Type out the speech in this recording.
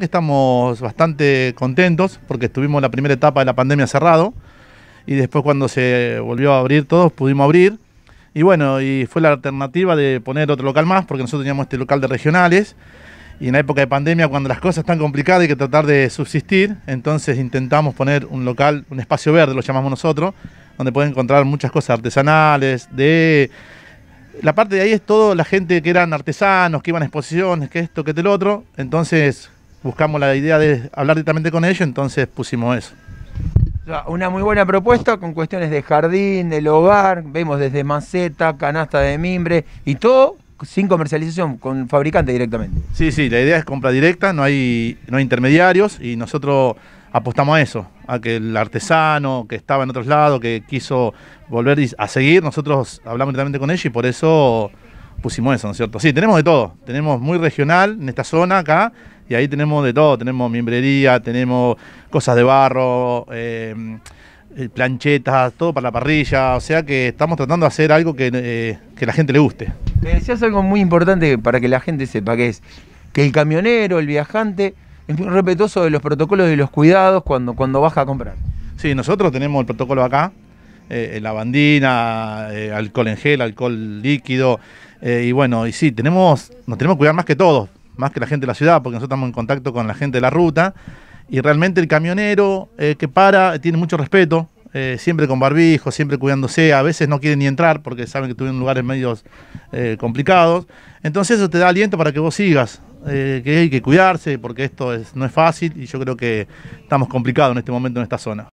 Estamos bastante contentos porque estuvimos la primera etapa de la pandemia cerrado y después cuando se volvió a abrir todos pudimos abrir. Y bueno, y fue la alternativa de poner otro local más porque nosotros teníamos este local de regionales y en la época de pandemia cuando las cosas están complicadas hay que tratar de subsistir, entonces intentamos poner un local, un espacio verde lo llamamos nosotros, donde pueden encontrar muchas cosas artesanales, de la parte de ahí es todo la gente que eran artesanos, que iban a exposiciones, que esto, que el otro, entonces buscamos la idea de hablar directamente con ellos, entonces pusimos eso. Una muy buena propuesta con cuestiones de jardín, del hogar, vemos desde maceta, canasta de mimbre y todo sin comercialización, con fabricante directamente. Sí, sí, la idea es compra directa, no hay, no hay intermediarios y nosotros apostamos a eso, a que el artesano que estaba en otros lados, que quiso volver a seguir, nosotros hablamos directamente con ellos y por eso pusimos eso, ¿no es cierto? Sí, tenemos de todo, tenemos muy regional en esta zona acá y ahí tenemos de todo, tenemos mimbrería, tenemos cosas de barro, eh, planchetas, todo para la parrilla. O sea que estamos tratando de hacer algo que, eh, la gente le guste. Te decías algo muy importante para que la gente sepa, que es que el camionero, el viajante, es muy respetuoso de los protocolos y los cuidados cuando, cuando baja a comprar. Sí, nosotros tenemos el protocolo acá, eh, lavandina, alcohol en gel, alcohol líquido, y bueno, y sí, tenemos, nos tenemos que cuidar más que todos, más que la gente de la ciudad, porque nosotros estamos en contacto con la gente de la ruta, y realmente el camionero eh, que para eh, tiene mucho respeto, eh, siempre con barbijo, siempre cuidándose, a veces no quieren ni entrar porque saben que tuvieron lugares medios complicados, entonces eso te da aliento para que vos sigas, que hay que cuidarse porque esto no es fácil y yo creo que estamos complicados en este momento en esta zona.